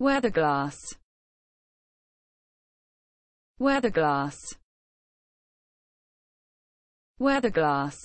weather glass weather glass weather glass